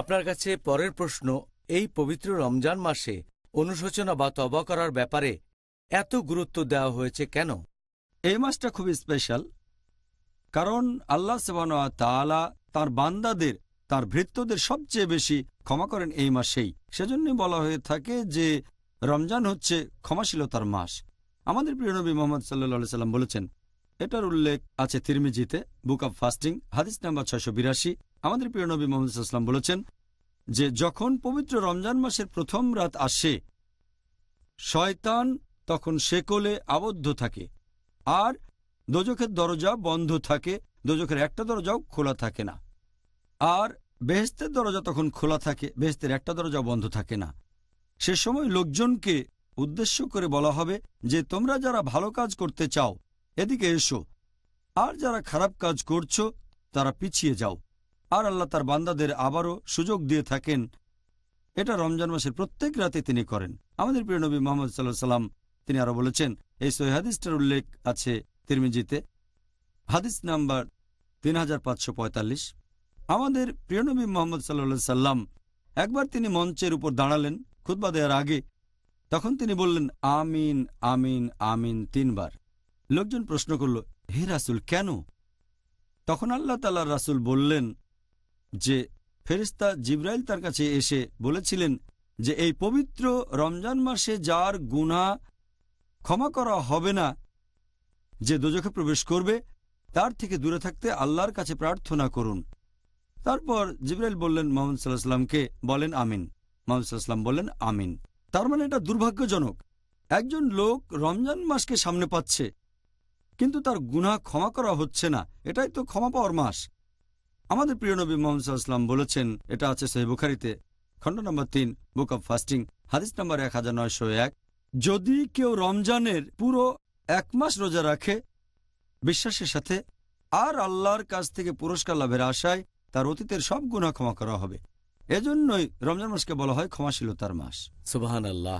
আপনার কাছে পরের প্রশ্ন এই পবিত্র রমজান মাসে অনুশোচনা বা তবা করার ব্যাপারে এত গুরুত্ব দেওয়া হয়েছে কেন এই মাসটা খুব স্পেশাল কারণ আল্লাহ তাআলা তার বান্দাদের তার ভৃত্যদের সবচেয়ে বেশি ক্ষমা করেন এই মাসেই সেজন্য বলা হয়ে থাকে যে রমজান হচ্ছে ক্ষমাশীলতার মাস আমাদের প্রিয়নবী মোহাম্মদ সাল্লা সাল্লাম বলেছেন এটার উল্লেখ আছে তিরমিজিতে বুক অব ফাস্টিং হাদিস নাম্বার ছয়শো বিরাশি আমাদের প্রিয় নবী মোহাম্মদ বলেছেন যে যখন পবিত্র রমজান মাসের প্রথম রাত আসে শয়তান তখন শেকলে আবদ্ধ থাকে আর দোজখের দরজা বন্ধ থাকে দোজখের একটা দরজাও খোলা থাকে না আর বেহেস্তের দরজা তখন খোলা থাকে বেহেস্তের একটা দরজা বন্ধ থাকে না সে সময় লোকজনকে উদ্দেশ্য করে বলা হবে যে তোমরা যারা ভালো কাজ করতে চাও এদিকে এসো আর যারা খারাপ কাজ করছো তারা পিছিয়ে যাও আর আল্লাহ তার বান্দাদের আবারও সুযোগ দিয়ে থাকেন এটা রমজান মাসের প্রত্যেক রাতে তিনি করেন আমাদের প্রিয় নবী মোহাম্মদ সাল্লাহ সাল্লাম তিনি আরো বলেছেন এই সৈহাদিসটার উল্লেখ আছে তিরমিজিতে হাদিস নাম্বার তিন আমাদের প্রিয়নবী মোহাম্মদ সাল্লা সাল্লাম একবার তিনি মঞ্চের উপর দাঁড়ালেন খুদ্া দেওয়ার আগে তখন তিনি বললেন আমিন আমিন আমিন তিনবার লোকজন প্রশ্ন করল হে রাসুল কেন তখন আল্লাহ তাল্লাহ রাসুল বললেন যে ফেরিস্তা জিব্রাইল তার কাছে এসে বলেছিলেন যে এই পবিত্র রমজান মাসে যার গুণা ক্ষমা করা হবে না যে দোজখে প্রবেশ করবে তার থেকে দূরে থাকতে আল্লাহর কাছে প্রার্থনা করুন তারপর জিব্রাইল বললেন মোহাম্মদ সাল্লাহামকে বলেন আমিন মোহাম্মদ সাল্লাহাম বললেন আমিন তার মানে এটা দুর্ভাগ্যজনক একজন লোক রমজান মাসকে সামনে পাচ্ছে কিন্তু তার গুণা ক্ষমা করা হচ্ছে না এটাই তো ক্ষমা পাওয়ার মাস আমাদের প্রিয় নবী মোহাম্মদাম বলেছেন এটা আছে সেই বুখারিতে খণ্ড নম্বর তিন বুক অব ফাস্টিং হাদিস নম্বর এক হাজার নয়শো এক যদি কেউ রমজানের পুরো এক মাস রোজা রাখে বিশ্বাসের সাথে আর আল্লাহর কাছ থেকে পুরস্কার লাভের আশায় তার অতীতের সব গুণা ক্ষমা করা হবে এজন্যই রমজান মাসকে বলা হয় ক্ষমাশীলতার মাস সুবাহ আল্লাহ